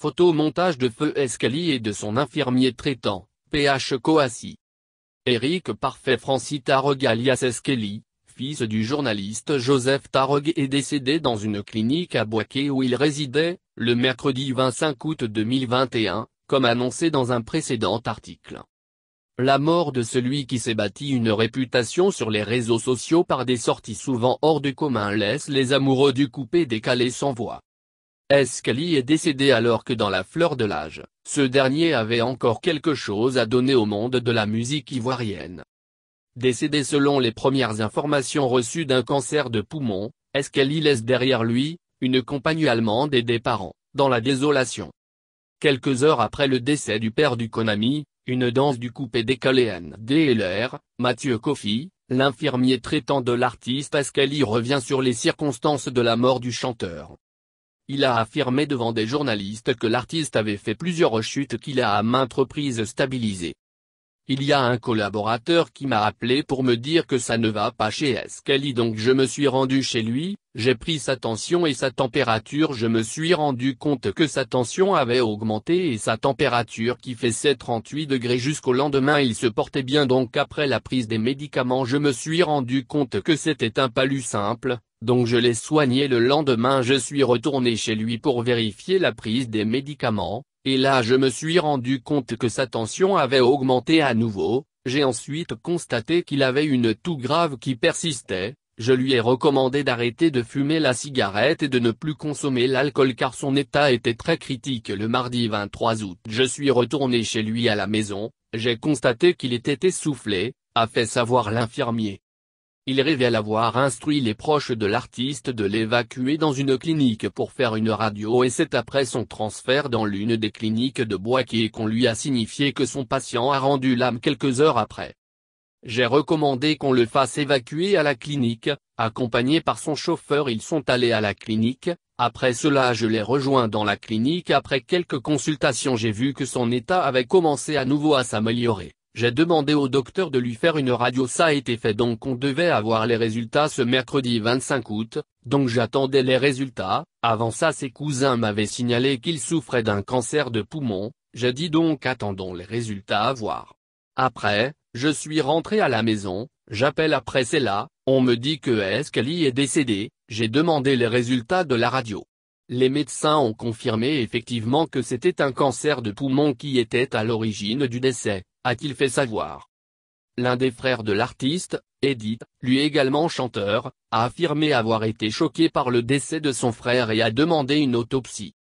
Photo montage de Feu Escali et de son infirmier traitant, PH Coassi. Eric Parfait Francis Tarog alias Escali, fils du journaliste Joseph Tarog est décédé dans une clinique à Boaké où il résidait, le mercredi 25 août 2021, comme annoncé dans un précédent article. La mort de celui qui s'est bâti une réputation sur les réseaux sociaux par des sorties souvent hors du commun laisse les amoureux du coupé décalé sans voix. Escali est décédé alors que dans la fleur de l'âge, ce dernier avait encore quelque chose à donner au monde de la musique ivoirienne. Décédé selon les premières informations reçues d'un cancer de poumon, Escali laisse derrière lui, une compagne allemande et des parents, dans la désolation. Quelques heures après le décès du père du Konami, une danse du coupé décalé D.L.R., Mathieu Koffi, l'infirmier traitant de l'artiste Escali revient sur les circonstances de la mort du chanteur. Il a affirmé devant des journalistes que l'artiste avait fait plusieurs rechutes qu'il a à maintes reprises stabilisées. Il y a un collaborateur qui m'a appelé pour me dire que ça ne va pas chez Escali donc je me suis rendu chez lui, j'ai pris sa tension et sa température je me suis rendu compte que sa tension avait augmenté et sa température qui fait 38 degrés jusqu'au lendemain il se portait bien donc après la prise des médicaments je me suis rendu compte que c'était un palu simple, donc je l'ai soigné le lendemain je suis retourné chez lui pour vérifier la prise des médicaments, et là je me suis rendu compte que sa tension avait augmenté à nouveau, j'ai ensuite constaté qu'il avait une toux grave qui persistait, je lui ai recommandé d'arrêter de fumer la cigarette et de ne plus consommer l'alcool car son état était très critique le mardi 23 août. Je suis retourné chez lui à la maison, j'ai constaté qu'il était essoufflé, a fait savoir l'infirmier. Il révèle avoir instruit les proches de l'artiste de l'évacuer dans une clinique pour faire une radio et c'est après son transfert dans l'une des cliniques de Boisquier qu'on lui a signifié que son patient a rendu l'âme quelques heures après. J'ai recommandé qu'on le fasse évacuer à la clinique, accompagné par son chauffeur ils sont allés à la clinique, après cela je l'ai rejoint dans la clinique après quelques consultations j'ai vu que son état avait commencé à nouveau à s'améliorer. J'ai demandé au docteur de lui faire une radio ça a été fait donc on devait avoir les résultats ce mercredi 25 août, donc j'attendais les résultats, avant ça ses cousins m'avaient signalé qu'il souffrait d'un cancer de poumon, j'ai dit donc attendons les résultats à voir. Après, je suis rentré à la maison, j'appelle après c'est là, on me dit que est-ce y est décédée, j'ai demandé les résultats de la radio. Les médecins ont confirmé effectivement que c'était un cancer de poumon qui était à l'origine du décès a-t-il fait savoir. L'un des frères de l'artiste, Edith, lui également chanteur, a affirmé avoir été choqué par le décès de son frère et a demandé une autopsie.